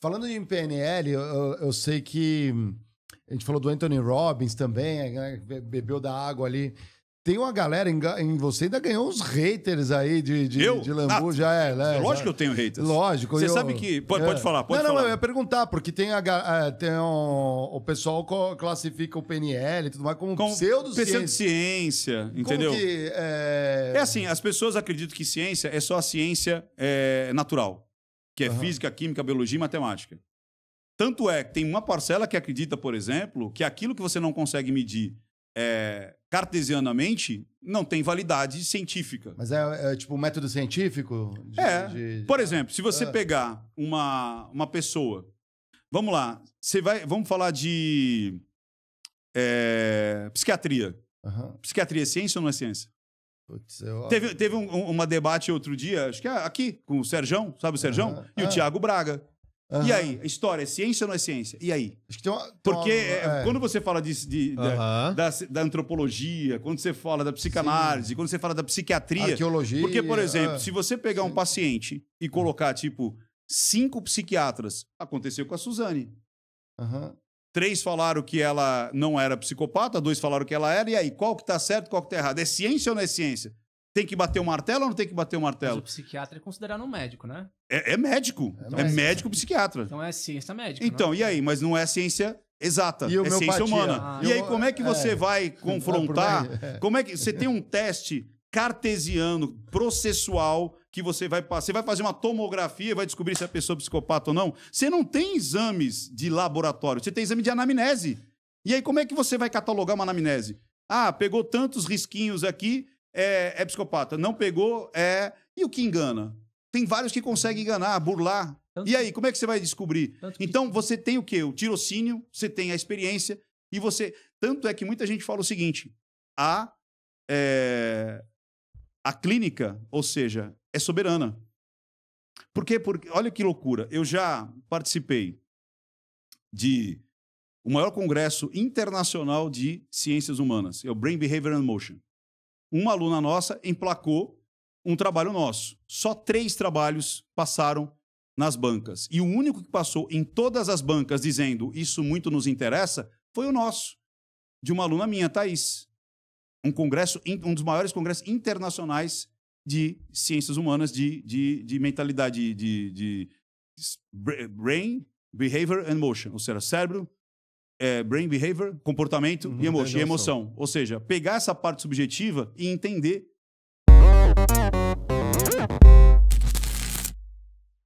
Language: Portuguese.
Falando em PNL, eu, eu, sei que hum, a gente falou do Anthony Robbins também, é, né? bebeu da água ali. Tem uma galera em, em você ainda ganhou uns haters aí de, de, eu? de Lambu, ah, já é. Né? É lógico já, que eu tenho haters. Lógico. Você eu, sabe que. Pode, é. pode falar, pode não, falar. Não, eu ia perguntar, porque tem, a, é, tem um, o pessoal classifica o PNL e tudo mais como, como pseudociência. Pseudociência, entendeu? Que, é... é... assim, as pessoas acreditam que ciência é só a ciência é, natural que é uhum. física, química, biologia e matemática. Tanto é que tem uma parcela que acredita, por exemplo, que aquilo que você não consegue medir é, cartesianamente não tem validade científica. Mas é, é tipo um método científico? De, é. De, de... Por exemplo, se você ah. pegar uma, uma pessoa. Vamos lá, você vai, vamos falar de é, psiquiatria. Uhum. Psiquiatria é ciência ou não é ciência? Putz, eu... É teve, teve um, um, uma debate outro dia, acho que é aqui, com o Serjão, sabe o Serjão? Uhum. E o é. Thiago Braga. Uhum. E aí? história é ciência ou não é ciência? E aí? Uma, Porque uma, é, é. quando você fala de, de, uhum. da, da, da, antropologia, quando você fala da psicanálise, Sim. quando você fala da psiquiatria. Arqueologia. Porque, por exemplo, se você pegar Sim. um paciente e colocar, tipo, cinco psiquiatras, aconteceu com a Suzane. Uhum. Três falaram que ela não era psicopata, dois falaram que ela era. E aí, qual que tá certo, qual que tá errado? É ciência ou não é ciência? Tem que bater o martelo ou não tem que bater o martelo? Mas o psiquiatra é considerado um médico, né? É, é médico. Então é, é médico psiquiatra. Então é ciência médica. Então, não? Né? e aí? Mas não é ciência exata. E é ciência humana. Ah, e aí, como é que ah, você é. vai confrontar? Como é que. Você tem um teste cartesiano, processual, que você vai Você vai fazer uma tomografia, vai descobrir se a pessoa é psicopata ou não. Você não tem exames de laboratório, você tem exame de anamnese. E aí, como é que você vai catalogar uma anamnese? Ah, pegou tantos risquinhos aqui, é, é psicopata. Não pegou, é. E o que engana? Tem vários que conseguem enganar, burlar. Tanto e aí, como é que você vai descobrir? Que... Então, você tem o quê? O tirocínio, você tem a experiência, e você. Tanto é que muita gente fala o seguinte: a é a clínica, ou seja, é soberana. Por quê? Porque, olha que loucura, eu já participei de o maior congresso internacional de ciências humanas, é o Brain Behavior and Motion. Uma aluna nossa emplacou um trabalho nosso. Só três trabalhos passaram nas bancas. E o único que passou em todas as bancas dizendo isso muito nos interessa foi o nosso, de uma aluna minha, Thaís um congresso, um dos maiores congressos internacionais de ciências humanas, de, de, de mentalidade, de, de brain, behavior and motion, ou seja, cérebro, é, brain behavior, comportamento uhum, e, é emotion, e emoção. Ou seja, pegar essa parte subjetiva e entender.